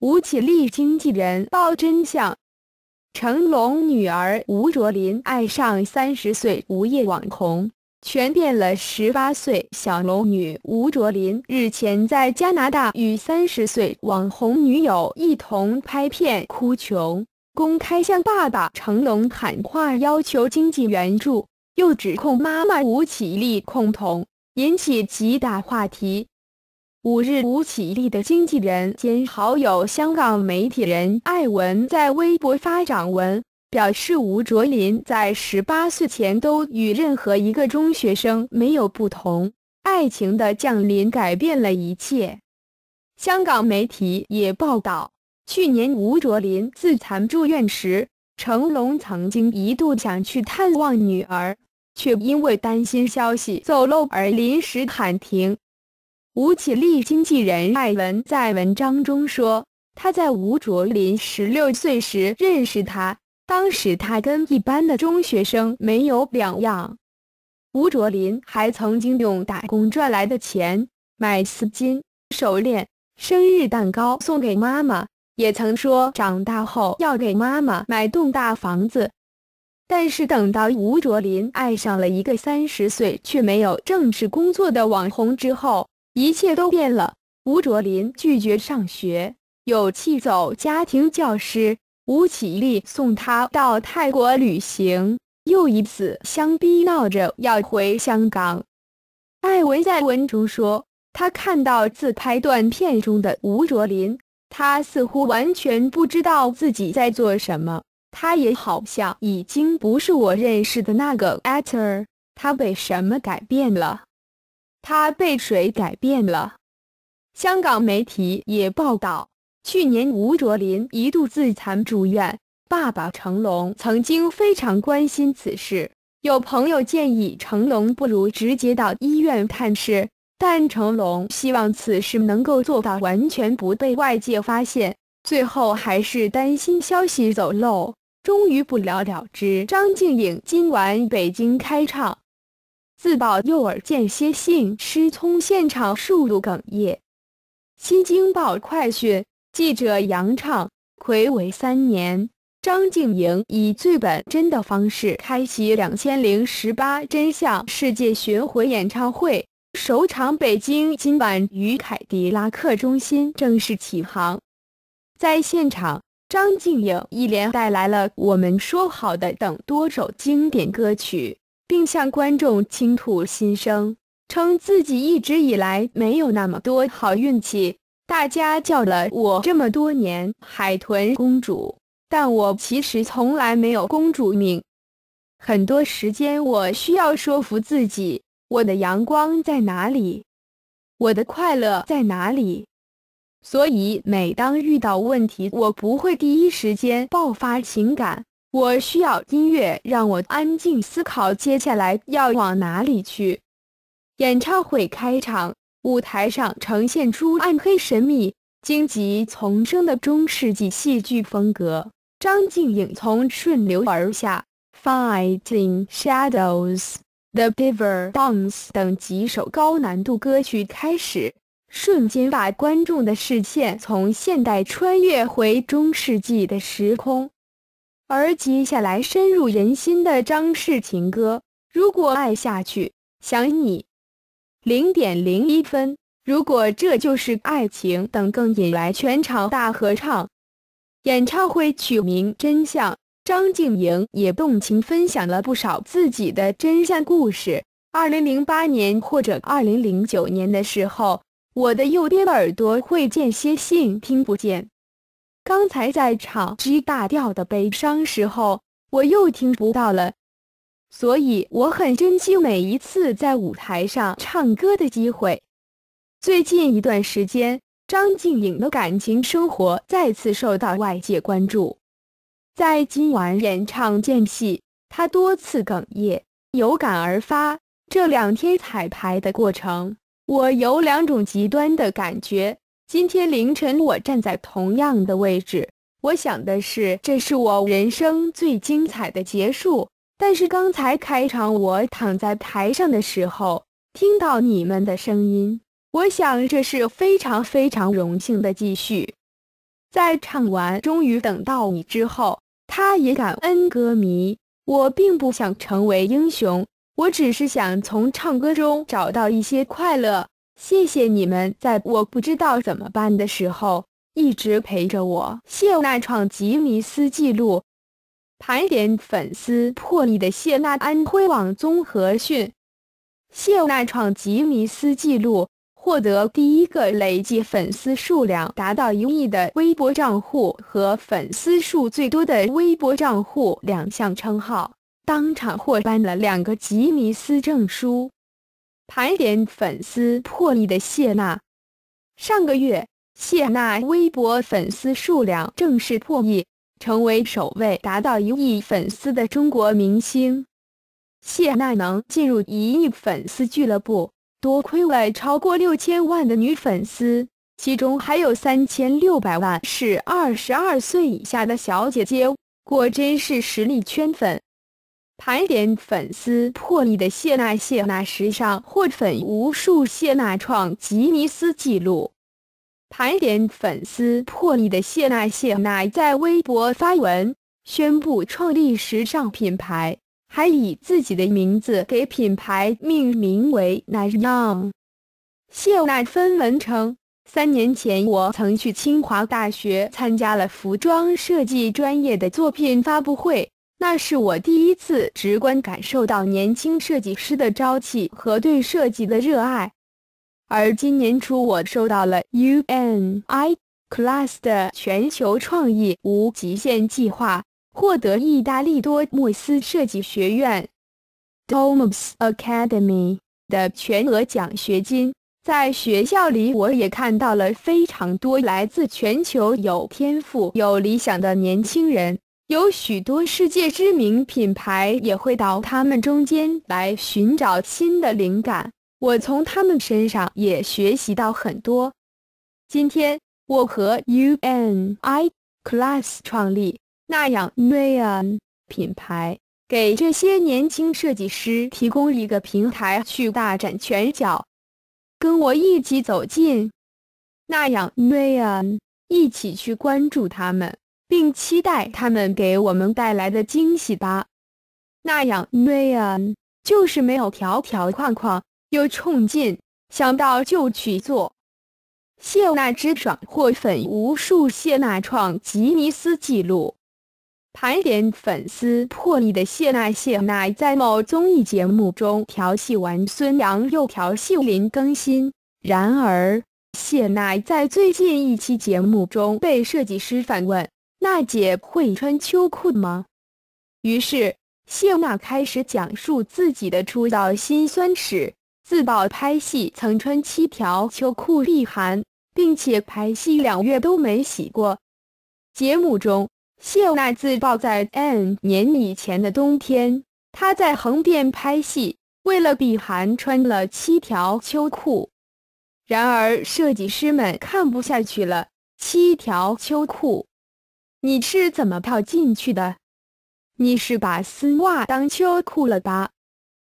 吴绮莉经纪人曝真相：成龙女儿吴卓林爱上三十岁无业网红，全变了十八岁小龙女。吴卓林日前在加拿大与三十岁网红女友一同拍片，哭穷，公开向爸爸成龙喊话，要求经济援助，又指控妈妈吴绮莉控童，引起极大话题。五日，吴绮莉的经纪人兼好友香港媒体人艾文在微博发长文，表示吴卓林在十八岁前都与任何一个中学生没有不同，爱情的降临改变了一切。香港媒体也报道，去年吴卓林自残住院时，成龙曾经一度想去探望女儿，却因为担心消息走漏而临时喊停。吴绮莉经纪人艾文在文章中说：“他在吴卓林十六岁时认识他，当时他跟一般的中学生没有两样。吴卓林还曾经用打工赚来的钱买丝巾、手链、生日蛋糕送给妈妈，也曾说长大后要给妈妈买栋大房子。但是等到吴卓林爱上了一个三十岁却没有正式工作的网红之后。”一切都变了。吴卓林拒绝上学，又气走家庭教师。吴绮莉送他到泰国旅行，又一次相逼闹着要回香港。艾文在文中说：“他看到自拍断片中的吴卓林，他似乎完全不知道自己在做什么。他也好像已经不是我认识的那个艾特 r 他被什么改变了？”他被谁改变了？香港媒体也报道，去年吴卓林一度自残住院，爸爸成龙曾经非常关心此事。有朋友建议成龙不如直接到医院探视，但成龙希望此事能够做到完全不被外界发现，最后还是担心消息走漏，终于不了了之。张静颖今晚北京开唱。自曝右耳间歇性失聪，现场数度哽咽。新京报快讯，记者杨畅。暌违三年，张静颖以最本真的方式开启两千零十八真相世界巡回演唱会首场北京，今晚于凯迪拉克中心正式启航。在现场，张静颖一连带来了《我们说好的》等多首经典歌曲。并向观众倾吐心声，称自己一直以来没有那么多好运气。大家叫了我这么多年“海豚公主”，但我其实从来没有公主命。很多时间，我需要说服自己：我的阳光在哪里？我的快乐在哪里？所以，每当遇到问题，我不会第一时间爆发情感。我需要音乐，让我安静思考。接下来要往哪里去？演唱会开场，舞台上呈现出暗黑、神秘、荆棘丛生的中世纪戏剧风格。张静颖从《顺流而下》《Fight in g Shadows》《The Diver Dance》等几首高难度歌曲开始，瞬间把观众的视线从现代穿越回中世纪的时空。而接下来深入人心的张氏情歌，《如果爱下去》《想你》《零点零一分》《如果这就是爱情》等，更引来全场大合唱。演唱会取名《真相》，张静莹也动情分享了不少自己的真相故事。二零零八年或者二零零九年的时候，我的右边耳朵会间歇性听不见。刚才在唱 G 大调的悲伤时候，我又听不到了，所以我很珍惜每一次在舞台上唱歌的机会。最近一段时间，张靓颖的感情生活再次受到外界关注。在今晚演唱间隙，她多次哽咽，有感而发。这两天彩排的过程，我有两种极端的感觉。今天凌晨，我站在同样的位置，我想的是，这是我人生最精彩的结束。但是刚才开场，我躺在台上的时候，听到你们的声音，我想这是非常非常荣幸的继续。在唱完《终于等到你》之后，他也感恩歌迷。我并不想成为英雄，我只是想从唱歌中找到一些快乐。谢谢你们在我不知道怎么办的时候一直陪着我。谢娜创吉尼斯纪录，盘点粉丝破亿的谢娜。安徽网综合讯：谢娜创吉尼斯纪录，获得第一个累计粉丝数量达到一亿的微博账户和粉丝数最多的微博账户两项称号，当场获颁了两个吉尼斯证书。盘点粉丝破亿的谢娜，上个月谢娜微博粉丝数量正式破亿，成为首位达到一亿粉丝的中国明星。谢娜能进入一亿粉丝俱乐部，多亏了超过六千万的女粉丝，其中还有三千六百万是二十二岁以下的小姐姐，果真是实力圈粉。盘点粉丝破亿的谢娜，谢娜时尚获粉无数，谢娜创吉尼斯纪录。盘点粉丝破亿的谢娜，谢娜在微博发文宣布创立时尚品牌，还以自己的名字给品牌命名为“ n y o u n 谢娜发文称：“三年前，我曾去清华大学参加了服装设计专业的作品发布会。”那是我第一次直观感受到年轻设计师的朝气和对设计的热爱。而今年初，我收到了 UNI Class 的全球创意无极限计划，获得意大利多莫斯设计学院 （Domus Academy） 的全额奖学金。在学校里，我也看到了非常多来自全球有天赋、有理想的年轻人。有许多世界知名品牌也会到他们中间来寻找新的灵感。我从他们身上也学习到很多。今天，我和 UNI Class 创立那样 n e o n 品牌，给这些年轻设计师提供一个平台去大展拳脚。跟我一起走进那样 n e o n 一起去关注他们。并期待他们给我们带来的惊喜吧。那样美啊，就是没有条条框框，又冲劲，想到就去做。谢娜之爽获粉无数，谢娜创吉尼斯纪录。盘点粉丝破亿的谢娜，谢娜在某综艺节目中调戏完孙杨，又调戏林更新。然而，谢娜在最近一期节目中被设计师反问。娜姐会穿秋裤吗？于是谢娜开始讲述自己的出道辛酸史，自曝拍戏曾穿七条秋裤避寒，并且拍戏两月都没洗过。节目中，谢娜自曝在 N 年以前的冬天，她在横店拍戏，为了避寒穿了七条秋裤。然而，设计师们看不下去了，七条秋裤。你是怎么套进去的？你是把丝袜当秋裤了吧？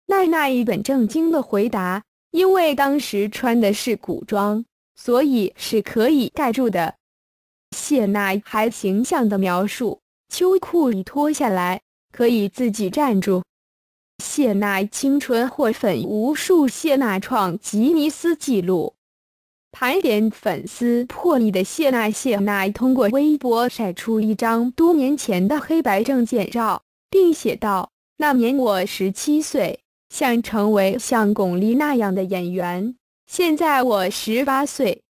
奈奈一本正经的回答：“因为当时穿的是古装，所以是可以盖住的。”谢娜还形象的描述：“秋裤一脱下来，可以自己站住。”谢娜青春获粉无数，谢娜创吉尼斯纪录。盘点粉丝破亿的谢娜，谢娜通过微博晒出一张多年前的黑白证件照，并写道：“那年我十七岁，想成为像巩俐那样的演员；现在我十八岁，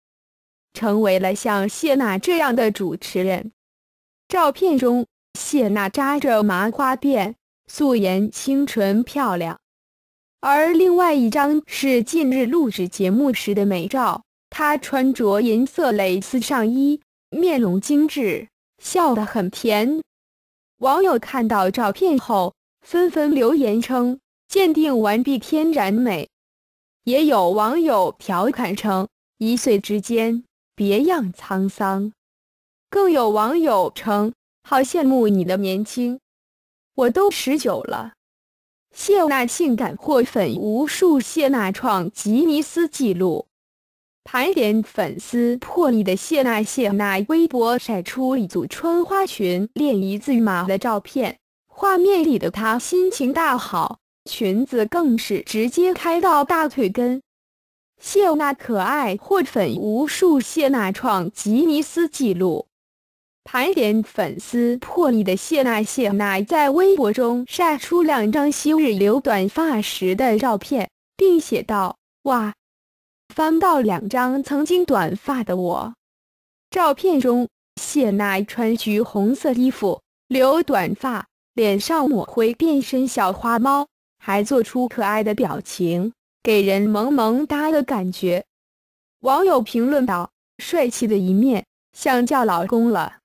成为了像谢娜这样的主持人。”照片中，谢娜扎着麻花辫，素颜清纯漂亮；而另外一张是近日录制节目时的美照。她穿着银色蕾丝上衣，面容精致，笑得很甜。网友看到照片后，纷纷留言称：“鉴定完毕，天然美。”也有网友调侃称：“一岁之间，别样沧桑。”更有网友称：“好羡慕你的年轻，我都十九了。”谢娜性感获粉无数，谢娜创吉尼斯纪录。盘点粉丝破例的谢娜，谢娜微博晒出一组穿花裙练一字马的照片，画面里的她心情大好，裙子更是直接开到大腿根。谢娜可爱获粉无数，谢娜创吉尼斯纪录。盘点粉丝破例的谢娜，谢娜在微博中晒出两张昔日留短发时的照片，并写道：“哇。”翻到两张曾经短发的我照片中，谢娜穿橘红色衣服，留短发，脸上抹灰变身小花猫，还做出可爱的表情，给人萌萌哒的感觉。网友评论道：“帅气的一面，像叫老公了。”